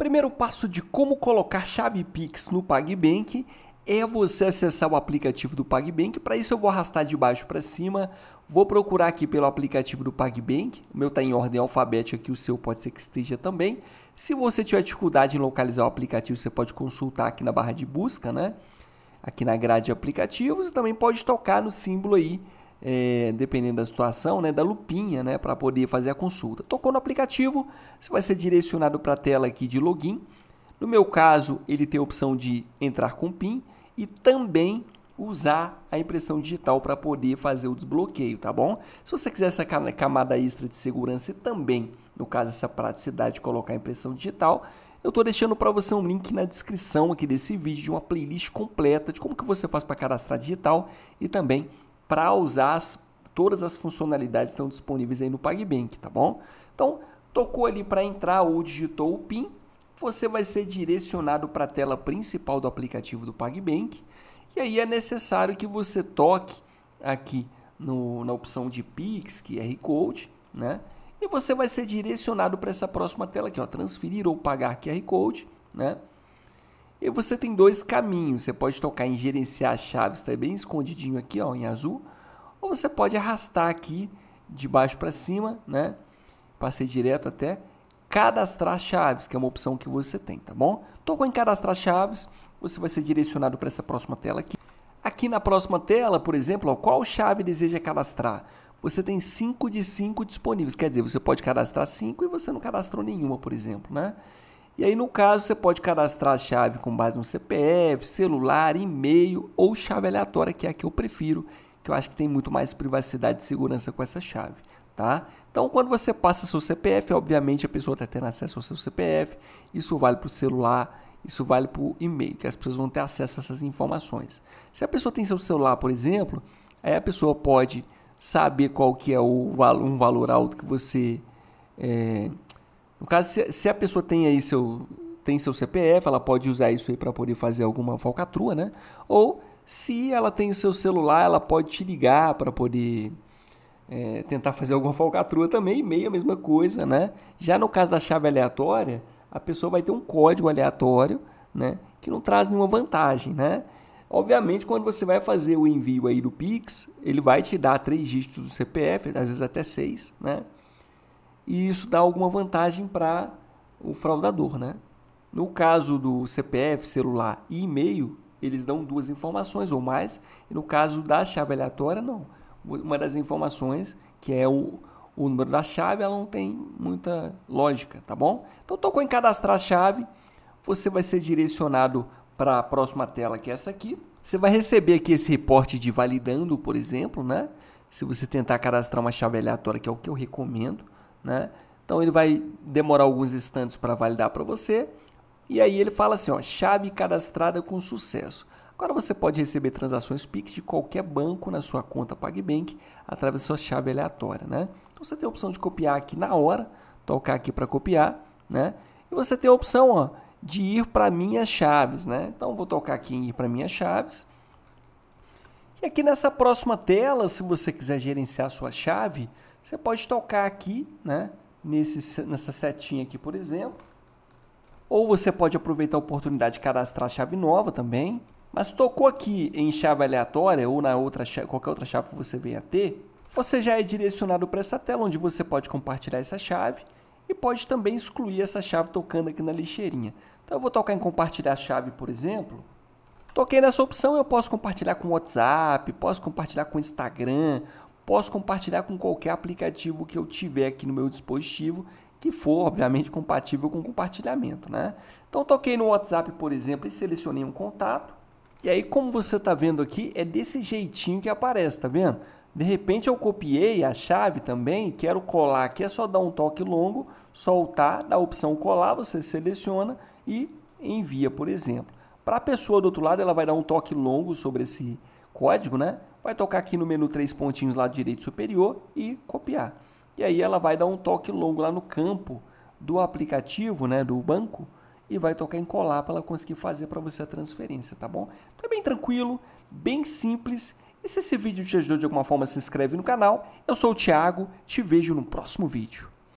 Primeiro passo de como colocar chave Pix no PagBank é você acessar o aplicativo do PagBank. Para isso eu vou arrastar de baixo para cima, vou procurar aqui pelo aplicativo do PagBank. O meu está em ordem alfabética aqui, o seu pode ser que esteja também. Se você tiver dificuldade em localizar o aplicativo, você pode consultar aqui na barra de busca, né? Aqui na grade de aplicativos e também pode tocar no símbolo aí é, dependendo da situação, né, da lupinha né, para poder fazer a consulta. Tocou no aplicativo, você vai ser direcionado para a tela aqui de login. No meu caso, ele tem a opção de entrar com PIN e também usar a impressão digital para poder fazer o desbloqueio, tá bom? Se você quiser essa camada extra de segurança e também, no caso, essa praticidade de colocar a impressão digital, eu estou deixando para você um link na descrição aqui desse vídeo de uma playlist completa de como que você faz para cadastrar digital e também para usar as, todas as funcionalidades que estão disponíveis aí no PagBank, tá bom? Então, tocou ali para entrar ou digitou o PIN, você vai ser direcionado para a tela principal do aplicativo do PagBank. E aí é necessário que você toque aqui no, na opção de Pix, QR Code, né? E você vai ser direcionado para essa próxima tela aqui, ó, transferir ou pagar QR Code, né? E você tem dois caminhos. Você pode tocar em gerenciar chaves, está bem escondidinho aqui, ó, em azul. Ou você pode arrastar aqui de baixo para cima, né? Passei direto até cadastrar chaves, que é uma opção que você tem, tá bom? Tocou em cadastrar chaves, você vai ser direcionado para essa próxima tela aqui. Aqui na próxima tela, por exemplo, ó, qual chave deseja cadastrar? Você tem 5 de 5 disponíveis, quer dizer, você pode cadastrar 5 e você não cadastrou nenhuma, por exemplo, né? E aí, no caso, você pode cadastrar a chave com base no CPF, celular, e-mail ou chave aleatória, que é a que eu prefiro, que eu acho que tem muito mais privacidade e segurança com essa chave. Tá? Então, quando você passa seu CPF, obviamente a pessoa está tendo acesso ao seu CPF, isso vale para o celular, isso vale para o e-mail, que as pessoas vão ter acesso a essas informações. Se a pessoa tem seu celular, por exemplo, aí a pessoa pode saber qual que é o, um valor alto que você é, no caso, se, se a pessoa tem aí seu, tem seu CPF, ela pode usar isso aí para poder fazer alguma falcatrua, né? Ou se ela tem o seu celular, ela pode te ligar para poder é, tentar fazer alguma falcatrua também, meio a mesma coisa, né? Já no caso da chave aleatória, a pessoa vai ter um código aleatório, né? Que não traz nenhuma vantagem, né? Obviamente, quando você vai fazer o envio aí do Pix, ele vai te dar três dígitos do CPF, às vezes até seis, né? e isso dá alguma vantagem para o fraudador, né? No caso do CPF, celular e e-mail, eles dão duas informações ou mais, e no caso da chave aleatória, não. Uma das informações, que é o, o número da chave, ela não tem muita lógica, tá bom? Então, tocou em cadastrar a chave, você vai ser direcionado para a próxima tela, que é essa aqui. Você vai receber aqui esse reporte de validando, por exemplo, né? Se você tentar cadastrar uma chave aleatória, que é o que eu recomendo, né? Então ele vai demorar alguns instantes para validar para você. E aí ele fala assim, ó, chave cadastrada com sucesso. Agora você pode receber transações Pix de qualquer banco na sua conta PagBank através da sua chave aleatória, né? Então você tem a opção de copiar aqui na hora, tocar aqui para copiar, né? E você tem a opção, ó, de ir para minhas chaves, né? Então vou tocar aqui em ir para minhas chaves. E aqui nessa próxima tela, se você quiser gerenciar a sua chave, você pode tocar aqui, né? Nesse, nessa setinha aqui, por exemplo. Ou você pode aproveitar a oportunidade de cadastrar chave nova também. Mas tocou aqui em chave aleatória ou na outra chave, qualquer outra chave que você venha ter, você já é direcionado para essa tela onde você pode compartilhar essa chave e pode também excluir essa chave tocando aqui na lixeirinha. Então eu vou tocar em compartilhar chave, por exemplo. Toquei nessa opção, eu posso compartilhar com WhatsApp, posso compartilhar com Instagram, posso compartilhar com qualquer aplicativo que eu tiver aqui no meu dispositivo, que for, obviamente, compatível com compartilhamento. Né? Então, toquei no WhatsApp, por exemplo, e selecionei um contato. E aí, como você está vendo aqui, é desse jeitinho que aparece, tá vendo? De repente eu copiei a chave também, quero colar aqui, é só dar um toque longo, soltar, da opção colar, você seleciona e envia, por exemplo. Para a pessoa do outro lado, ela vai dar um toque longo sobre esse código, né? Vai tocar aqui no menu três pontinhos lá direito superior e copiar. E aí ela vai dar um toque longo lá no campo do aplicativo, né, do banco, e vai tocar em colar para ela conseguir fazer para você a transferência, tá bom? Então é bem tranquilo, bem simples. E se esse vídeo te ajudou de alguma forma, se inscreve no canal. Eu sou o Thiago, te vejo no próximo vídeo.